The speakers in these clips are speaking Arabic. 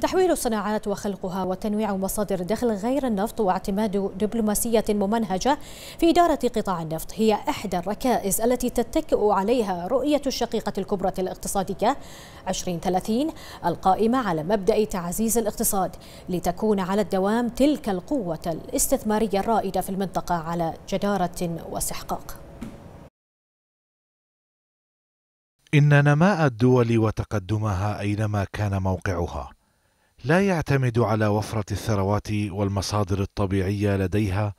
تحويل الصناعات وخلقها وتنويع مصادر دخل غير النفط واعتماد دبلوماسية ممنهجة في إدارة قطاع النفط هي إحدى الركائز التي تتكئ عليها رؤية الشقيقة الكبرى الاقتصادية 2030 القائمة على مبدأ تعزيز الاقتصاد لتكون على الدوام تلك القوة الاستثمارية الرائدة في المنطقة على جدارة واستحقاق إن نماء الدول وتقدمها أينما كان موقعها لا يعتمد على وفرة الثروات والمصادر الطبيعية لديها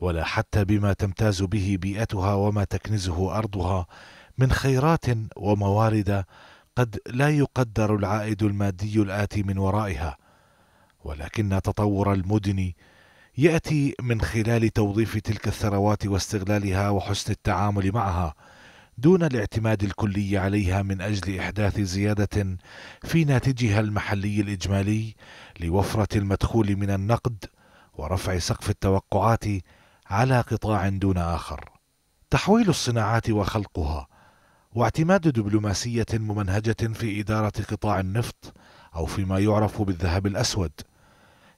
ولا حتى بما تمتاز به بيئتها وما تكنزه أرضها من خيرات وموارد قد لا يقدر العائد المادي الآتي من ورائها ولكن تطور المدن يأتي من خلال توظيف تلك الثروات واستغلالها وحسن التعامل معها دون الاعتماد الكلي عليها من اجل احداث زياده في ناتجها المحلي الاجمالي لوفره المدخول من النقد ورفع سقف التوقعات على قطاع دون اخر تحويل الصناعات وخلقها واعتماد دبلوماسيه ممنهجه في اداره قطاع النفط او فيما يعرف بالذهب الاسود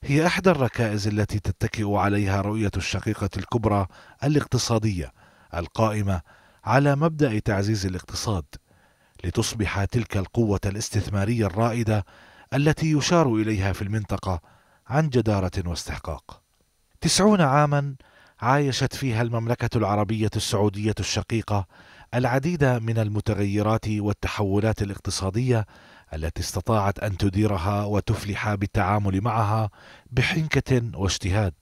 هي احدى الركائز التي تتكئ عليها رؤيه الشقيقه الكبرى الاقتصاديه القائمه على مبدا تعزيز الاقتصاد لتصبح تلك القوه الاستثماريه الرائده التي يشار اليها في المنطقه عن جداره واستحقاق تسعون عاما عايشت فيها المملكه العربيه السعوديه الشقيقه العديد من المتغيرات والتحولات الاقتصاديه التي استطاعت ان تديرها وتفلح بالتعامل معها بحنكه واجتهاد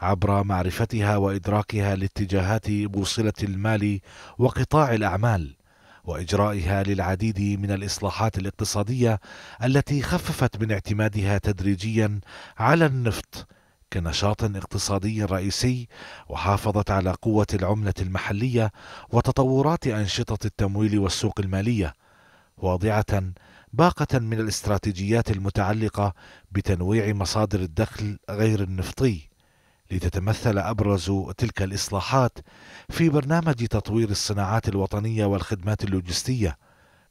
عبر معرفتها وادراكها لاتجاهات بوصله المال وقطاع الاعمال واجرائها للعديد من الاصلاحات الاقتصاديه التي خففت من اعتمادها تدريجيا على النفط كنشاط اقتصادي رئيسي وحافظت على قوه العمله المحليه وتطورات انشطه التمويل والسوق الماليه واضعه باقه من الاستراتيجيات المتعلقه بتنويع مصادر الدخل غير النفطي لتتمثل ابرز تلك الاصلاحات في برنامج تطوير الصناعات الوطنيه والخدمات اللوجستيه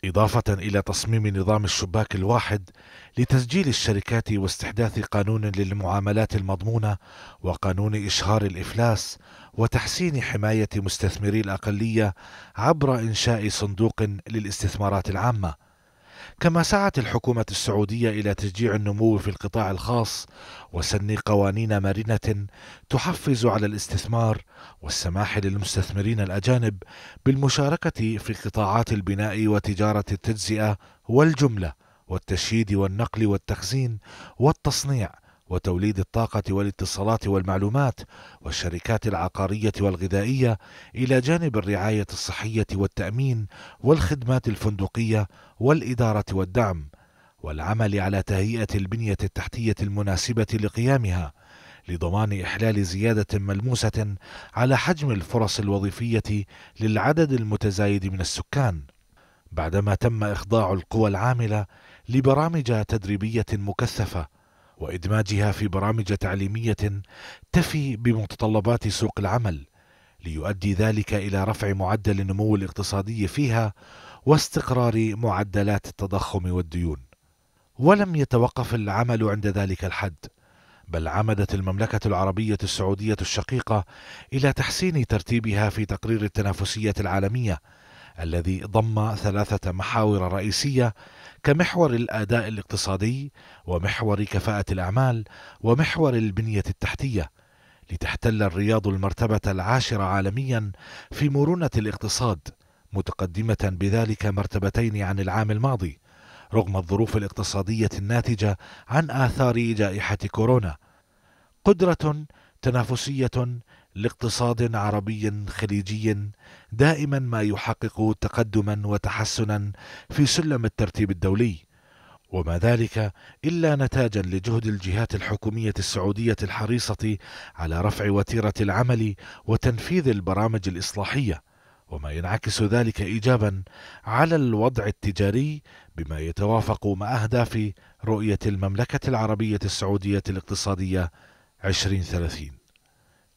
اضافه الى تصميم نظام الشباك الواحد لتسجيل الشركات واستحداث قانون للمعاملات المضمونه وقانون اشهار الافلاس وتحسين حمايه مستثمري الاقليه عبر انشاء صندوق للاستثمارات العامه كما سعت الحكومة السعودية إلى تشجيع النمو في القطاع الخاص وسن قوانين مرنة تحفز على الاستثمار والسماح للمستثمرين الأجانب بالمشاركة في قطاعات البناء وتجارة التجزئة والجملة والتشييد والنقل والتخزين والتصنيع وتوليد الطاقة والاتصالات والمعلومات والشركات العقارية والغذائية إلى جانب الرعاية الصحية والتأمين والخدمات الفندقية والإدارة والدعم والعمل على تهيئة البنية التحتية المناسبة لقيامها لضمان إحلال زيادة ملموسة على حجم الفرص الوظيفية للعدد المتزايد من السكان بعدما تم إخضاع القوى العاملة لبرامج تدريبية مكثفة وادماجها في برامج تعليميه تفي بمتطلبات سوق العمل ليؤدي ذلك الى رفع معدل النمو الاقتصادي فيها واستقرار معدلات التضخم والديون ولم يتوقف العمل عند ذلك الحد بل عمدت المملكة العربية السعودية الشقيقة إلى تحسين ترتيبها في تقرير التنافسية العالمية الذي ضم ثلاثة محاور رئيسية كمحور الأداء الاقتصادي ومحور كفاءة الأعمال ومحور البنية التحتية لتحتل الرياض المرتبة العاشرة عالميا في مرونة الاقتصاد متقدمة بذلك مرتبتين عن العام الماضي رغم الظروف الاقتصادية الناتجة عن آثار جائحة كورونا قدرة تنافسية لاقتصاد عربي خليجي دائما ما يحقق تقدما وتحسنا في سلم الترتيب الدولي وما ذلك الا نتاجا لجهد الجهات الحكوميه السعوديه الحريصه على رفع وتيره العمل وتنفيذ البرامج الاصلاحيه وما ينعكس ذلك ايجابا على الوضع التجاري بما يتوافق مع اهداف رؤيه المملكه العربيه السعوديه الاقتصاديه 2030